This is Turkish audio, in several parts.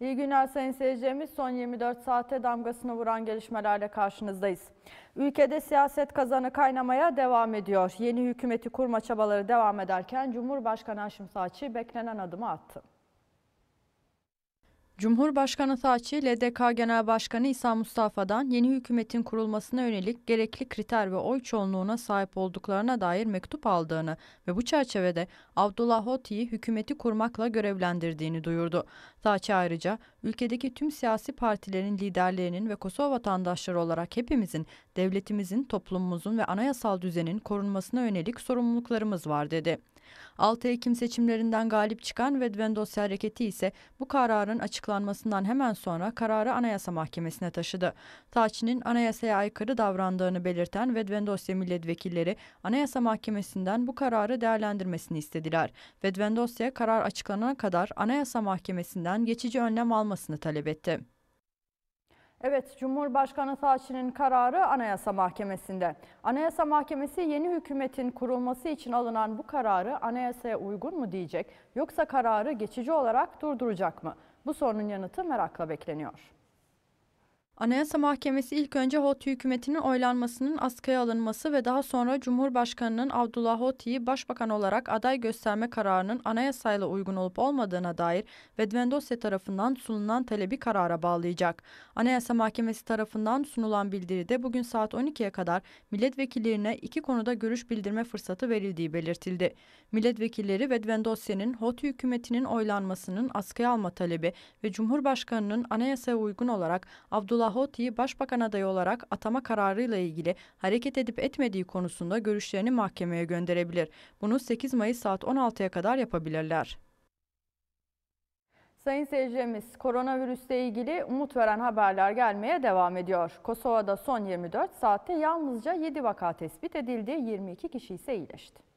İyi günler sayın seyircilerimiz. Son 24 saate damgasını vuran gelişmelerle karşınızdayız. Ülkede siyaset kazanı kaynamaya devam ediyor. Yeni hükümeti kurma çabaları devam ederken Cumhurbaşkanı Haşim Saçi beklenen adımı attı. Cumhurbaşkanı Taçi, LDK Genel Başkanı İsa Mustafa'dan yeni hükümetin kurulmasına yönelik gerekli kriter ve oy çoğunluğuna sahip olduklarına dair mektup aldığını ve bu çerçevede Abdullah Hoti'yi hükümeti kurmakla görevlendirdiğini duyurdu. Taçi ayrıca ülkedeki tüm siyasi partilerin liderlerinin ve Kosova vatandaşları olarak hepimizin, devletimizin, toplumumuzun ve anayasal düzenin korunmasına yönelik sorumluluklarımız var dedi. 6 Ekim seçimlerinden galip çıkan Vedven Dosya Hareketi ise bu kararın açıklanmasından hemen sonra kararı Anayasa Mahkemesi'ne taşıdı. Taçin'in anayasaya aykırı davrandığını belirten Vedven Dosya milletvekilleri Anayasa Mahkemesi'nden bu kararı değerlendirmesini istediler. Vedven Dosya karar açıklanana kadar Anayasa Mahkemesi'nden geçici önlem almasını alınmasını talep etti. Evet, Cumhurbaşkanı Taçin'in kararı Anayasa Mahkemesi'nde. Anayasa Mahkemesi yeni hükümetin kurulması için alınan bu kararı anayasaya uygun mu diyecek yoksa kararı geçici olarak durduracak mı? Bu sorunun yanıtı merakla bekleniyor. Anayasa Mahkemesi ilk önce Hoti hükümetinin oylanmasının askıya alınması ve daha sonra Cumhurbaşkanı'nın Abdullah Hoti'yi başbakan olarak aday gösterme kararının anayasayla uygun olup olmadığına dair Vedvendosya tarafından sunulan talebi karara bağlayacak. Anayasa Mahkemesi tarafından sunulan bildiride bugün saat 12'ye kadar milletvekillerine iki konuda görüş bildirme fırsatı verildiği belirtildi. Milletvekilleri Vedvendosya'nın Hoti hükümetinin oylanmasının askıya alma talebi ve Cumhurbaşkanı'nın anayasaya uygun olarak Abdullah Lahoti, başbakan adayı olarak atama kararıyla ilgili hareket edip etmediği konusunda görüşlerini mahkemeye gönderebilir. Bunu 8 Mayıs saat 16'ya kadar yapabilirler. Sayın seyircilerimiz, koronavirüsle ilgili umut veren haberler gelmeye devam ediyor. Kosova'da son 24 saatte yalnızca 7 vaka tespit edildi, 22 kişi ise iyileşti.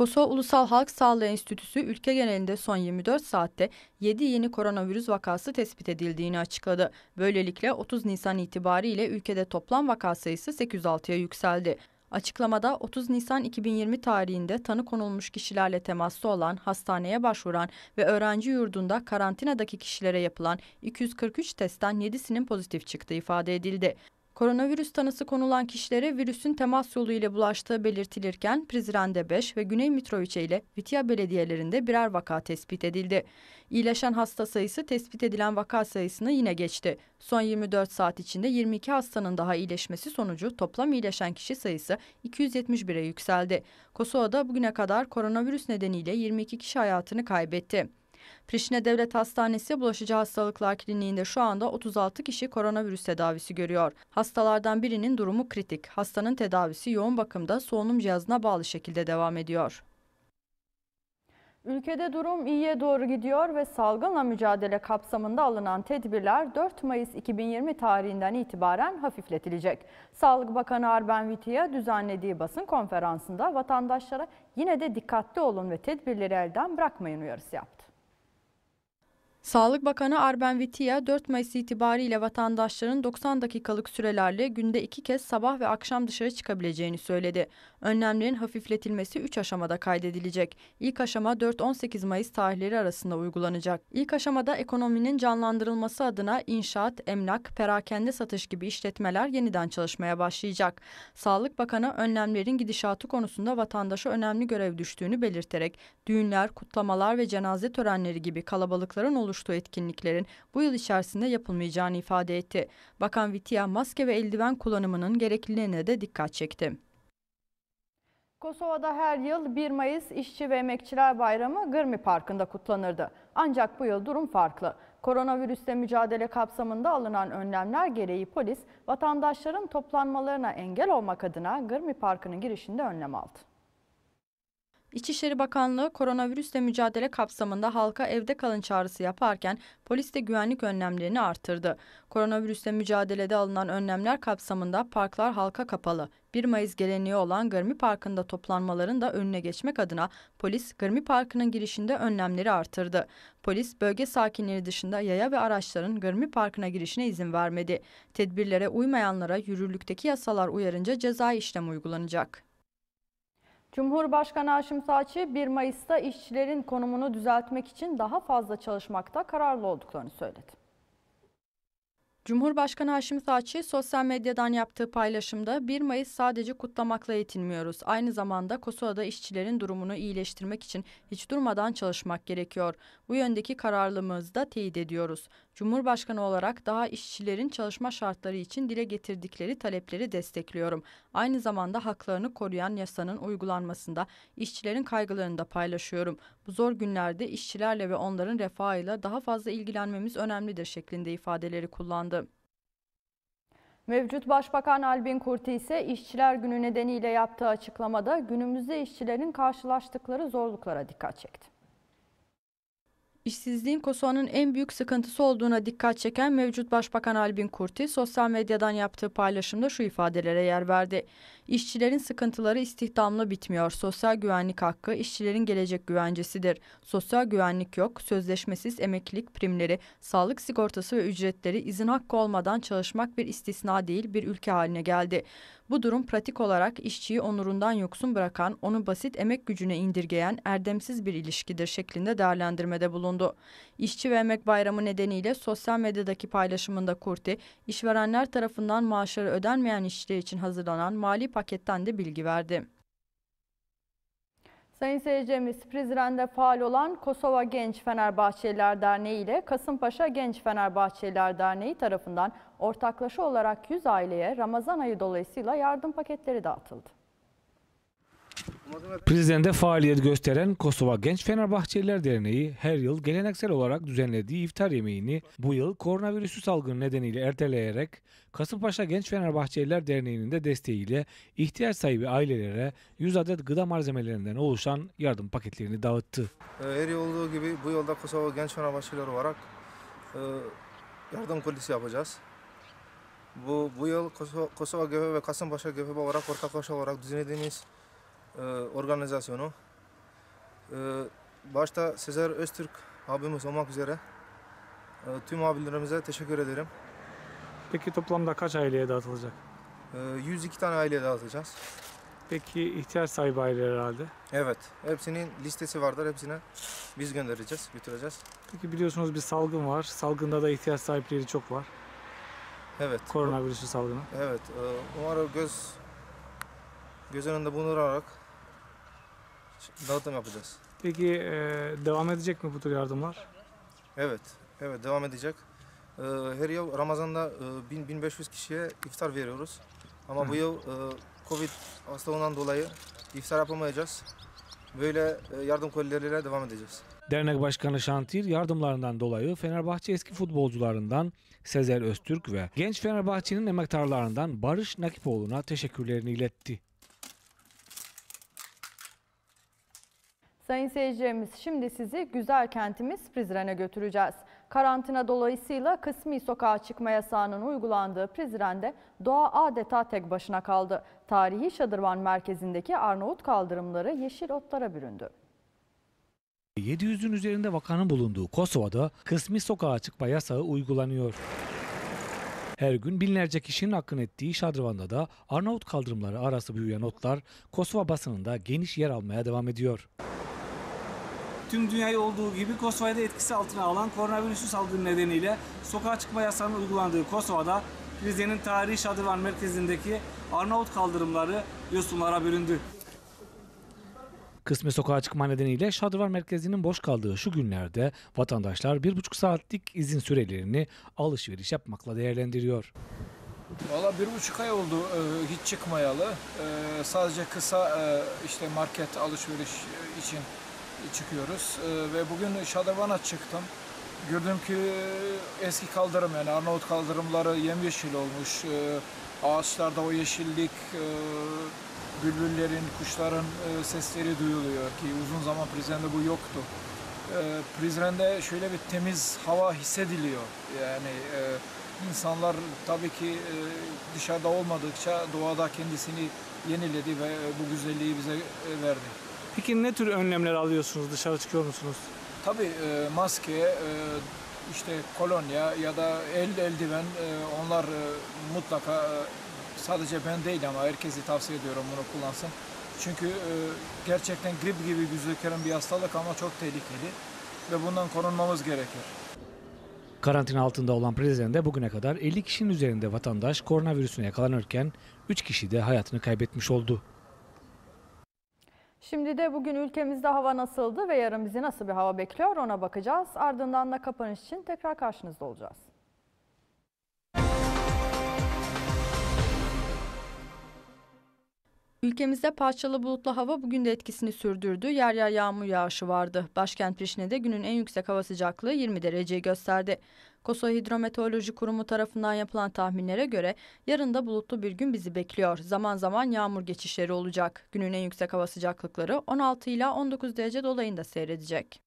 Kosova Ulusal Halk Sağlığı Enstitüsü ülke genelinde son 24 saatte 7 yeni koronavirüs vakası tespit edildiğini açıkladı. Böylelikle 30 Nisan itibariyle ülkede toplam vaka sayısı 806'ya yükseldi. Açıklamada 30 Nisan 2020 tarihinde tanı konulmuş kişilerle temaslı olan, hastaneye başvuran ve öğrenci yurdunda karantinadaki kişilere yapılan 243 testten 7'sinin pozitif çıktığı ifade edildi. Koronavirüs tanısı konulan kişilere virüsün temas yoluyla bulaştığı belirtilirken Prizren'de 5 ve Güney Mitrovice ile Vitya belediyelerinde birer vaka tespit edildi. İyileşen hasta sayısı tespit edilen vaka sayısını yine geçti. Son 24 saat içinde 22 hastanın daha iyileşmesi sonucu toplam iyileşen kişi sayısı 271'e yükseldi. Kosova'da bugüne kadar koronavirüs nedeniyle 22 kişi hayatını kaybetti. Prişine Devlet Hastanesi Bulaşıcı Hastalıklar Kliniği'nde şu anda 36 kişi koronavirüs tedavisi görüyor. Hastalardan birinin durumu kritik. Hastanın tedavisi yoğun bakımda solunum cihazına bağlı şekilde devam ediyor. Ülkede durum iyiye doğru gidiyor ve salgınla mücadele kapsamında alınan tedbirler 4 Mayıs 2020 tarihinden itibaren hafifletilecek. Sağlık Bakanı Arben Viti'ye düzenlediği basın konferansında vatandaşlara yine de dikkatli olun ve tedbirleri elden bırakmayın uyarısı yaptı. Sağlık Bakanı Arben Vitiya 4 Mayıs itibariyle vatandaşların 90 dakikalık sürelerle günde iki kez sabah ve akşam dışarı çıkabileceğini söyledi. Önlemlerin hafifletilmesi 3 aşamada kaydedilecek. İlk aşama 4-18 Mayıs tarihleri arasında uygulanacak. İlk aşamada ekonominin canlandırılması adına inşaat, emlak, perakende satış gibi işletmeler yeniden çalışmaya başlayacak. Sağlık Bakanı önlemlerin gidişatı konusunda vatandaşa önemli görev düştüğünü belirterek düğünler, kutlamalar ve cenaze törenleri gibi kalabalıkların oluşturulması oluştuğu etkinliklerin bu yıl içerisinde yapılmayacağını ifade etti. Bakan Vitia maske ve eldiven kullanımının gerekliliğine de dikkat çekti. Kosova'da her yıl 1 Mayıs İşçi ve Emekçiler Bayramı Gırmi Parkı'nda kutlanırdı. Ancak bu yıl durum farklı. Koronavirüsle mücadele kapsamında alınan önlemler gereği polis, vatandaşların toplanmalarına engel olmak adına Gırmi Parkı'nın girişinde önlem aldı. İçişleri Bakanlığı koronavirüsle mücadele kapsamında halka evde kalın çağrısı yaparken polis de güvenlik önlemlerini artırdı. Koronavirüsle mücadelede alınan önlemler kapsamında parklar halka kapalı. 1 Mayıs geleneği olan Gırmi Parkı'nda toplanmaların da önüne geçmek adına polis Gırmi Parkı'nın girişinde önlemleri artırdı. Polis bölge sakinleri dışında yaya ve araçların Gırmi Parkı'na girişine izin vermedi. Tedbirlere uymayanlara yürürlükteki yasalar uyarınca ceza işlem uygulanacak. Cumhurbaşkanı Haşim Saçi 1 Mayıs'ta işçilerin konumunu düzeltmek için daha fazla çalışmakta kararlı olduklarını söyledi. Cumhurbaşkanı Haşim Saçi sosyal medyadan yaptığı paylaşımda 1 Mayıs sadece kutlamakla yetinmiyoruz. Aynı zamanda Kosova'da işçilerin durumunu iyileştirmek için hiç durmadan çalışmak gerekiyor. Bu yöndeki kararlılığımızı da teyit ediyoruz. Cumhurbaşkanı olarak daha işçilerin çalışma şartları için dile getirdikleri talepleri destekliyorum. Aynı zamanda haklarını koruyan yasanın uygulanmasında işçilerin kaygılarını da paylaşıyorum. Bu zor günlerde işçilerle ve onların refahıyla daha fazla ilgilenmemiz önemlidir şeklinde ifadeleri kullandı. Mevcut Başbakan Albin Kurti ise İşçiler Günü nedeniyle yaptığı açıklamada günümüzde işçilerin karşılaştıkları zorluklara dikkat çekti. İşsizliğin Kosova'nın en büyük sıkıntısı olduğuna dikkat çeken mevcut Başbakan Albin Kurti, sosyal medyadan yaptığı paylaşımda şu ifadelere yer verdi. İşçilerin sıkıntıları istihdamla bitmiyor. Sosyal güvenlik hakkı işçilerin gelecek güvencesidir. Sosyal güvenlik yok, sözleşmesiz emeklilik primleri, sağlık sigortası ve ücretleri izin hakkı olmadan çalışmak bir istisna değil bir ülke haline geldi. Bu durum pratik olarak işçiyi onurundan yoksun bırakan, onu basit emek gücüne indirgeyen erdemsiz bir ilişkidir şeklinde değerlendirmede bulundu. İşçi ve Emek Bayramı nedeniyle sosyal medyadaki paylaşımında Kurti, işverenler tarafından maaşları ödenmeyen işçiler için hazırlanan mali paketten de bilgi verdi. Sayın seyircimiz Prizren'de faal olan Kosova Genç Fenerbahçeliler Derneği ile Kasımpaşa Genç Fenerbahçeliler Derneği tarafından ortaklaşa olarak 100 aileye Ramazan ayı dolayısıyla yardım paketleri dağıtıldı. Prizren'de faaliyet gösteren Kosova Genç Fenerbahçeliler Derneği her yıl geleneksel olarak düzenlediği iftar yemeğini bu yıl koronavirüsü salgını nedeniyle erteleyerek Kasımpaşa Genç Fenerbahçeliler Derneği'nin de desteğiyle ihtiyaç sahibi ailelere 100 adet gıda malzemelerinden oluşan yardım paketlerini dağıttı. Ee, her yıl olduğu gibi bu yılda Kosova Genç Fenerbahçeliler olarak e, yardım kulisi yapacağız. Bu, bu yıl Kosova, Kosova GFB ve Kasımpaşa GFB olarak ortaklaşa olarak düzenlediğimiz e, organizasyonu. E, başta Sezer Öztürk abimiz olmak üzere e, tüm abilerimize teşekkür ederim. Peki toplamda kaç aileye dağıtılacak? 102 tane aileye dağıtacağız. Peki ihtiyaç sahibi aileler herhalde? Evet. Hepsinin listesi vardır. Hepsine biz göndereceğiz, götüreceğiz. Peki biliyorsunuz bir salgın var. Salgında da ihtiyaç sahipleri çok var. Evet. Koronavirüsü salgını. Evet. umarım göz göz önünde bulundurarak Şimdi dağıtım yapacağız. Peki e, devam edecek mi bu tür yardımlar? Evet, evet devam edecek. E, her yıl Ramazan'da e, 1000-1500 kişiye iftar veriyoruz. Ama Hı. bu yıl e, Covid hastalığından dolayı iftar yapamayacağız. Böyle e, yardım kolileriyle devam edeceğiz. Dernek Başkanı Şantir yardımlarından dolayı Fenerbahçe eski futbolcularından Sezer Öztürk ve genç Fenerbahçe'nin emektarlarından Barış Nakipoğlu'na teşekkürlerini iletti. Sayın seyircilerimiz şimdi sizi güzel kentimiz Prizren'e götüreceğiz. Karantina dolayısıyla kısmi sokağa çıkma yasağının uygulandığı Prizren'de doğa adeta tek başına kaldı. Tarihi Şadırvan merkezindeki Arnavut kaldırımları yeşil otlara büründü. 700'ün üzerinde vakanın bulunduğu Kosova'da kısmi sokağa çıkma yasağı uygulanıyor. Her gün binlerce kişinin hakkını ettiği Şadırvan'da da Arnavut kaldırımları arası büyüyen otlar Kosova basınında geniş yer almaya devam ediyor tüm dünyayı olduğu gibi Kosova'da etkisi altına alan koronavirüsü salgını nedeniyle sokağa çıkma yasağının uygulandığı Kosova'da Rize'nin tarihi şadırvan merkezindeki Arnavut kaldırımları yosunlara bölündü. Kısmi sokağa çıkma nedeniyle Şadırvan merkezinin boş kaldığı şu günlerde vatandaşlar bir buçuk saatlik izin sürelerini alışveriş yapmakla değerlendiriyor. Valla bir buçuk ay oldu e, hiç çıkmayalı. E, sadece kısa e, işte market alışveriş için çıkıyoruz ee, ve bugün şadırvana çıktım. Gördüm ki eski kaldırım yani Arnavut kaldırımları yemyeşil olmuş. Ee, ağaçlarda o yeşillik, e, bülbüllerin, kuşların e, sesleri duyuluyor ki uzun zaman Prizren'de bu yoktu. Ee, Prizren'de şöyle bir temiz hava hissediliyor. Yani e, insanlar tabii ki e, dışarıda olmadıkça doğada kendisini yeniledi ve e, bu güzelliği bize verdi. Peki ne tür önlemler alıyorsunuz? Dışarı çıkıyor musunuz? Tabii e, maske, e, işte kolonya ya da el eldiven e, onlar mutlaka sadece ben değil ama herkesi tavsiye ediyorum bunu kullansın. Çünkü gerçekten grip gibi gözüken bir hastalık ama çok tehlikeli ve bundan korunmamız gerekir. Karantina altında olan Preze'de bugüne kadar 50 kişinin üzerinde vatandaş koronavirüsüne yakalanırken 3 kişi de hayatını kaybetmiş oldu. Şimdi de bugün ülkemizde hava nasıldı ve yarın bizi nasıl bir hava bekliyor ona bakacağız. Ardından da kapanış için tekrar karşınızda olacağız. Ülkemizde parçalı bulutlu hava bugün de etkisini sürdürdü. Yer yer yağmur yağışı vardı. Başkent Prişne'de günün en yüksek hava sıcaklığı 20 dereceyi gösterdi. Kosova Hidrometeoroloji Kurumu tarafından yapılan tahminlere göre yarın da bulutlu bir gün bizi bekliyor. Zaman zaman yağmur geçişleri olacak. Günün en yüksek hava sıcaklıkları 16 ila 19 derece dolayında seyredecek.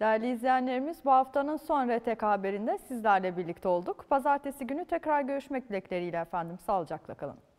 Değerli izleyenlerimiz bu haftanın son RTK haberinde sizlerle birlikte olduk. Pazartesi günü tekrar görüşmek dilekleriyle efendim. Sağlıcakla kalın.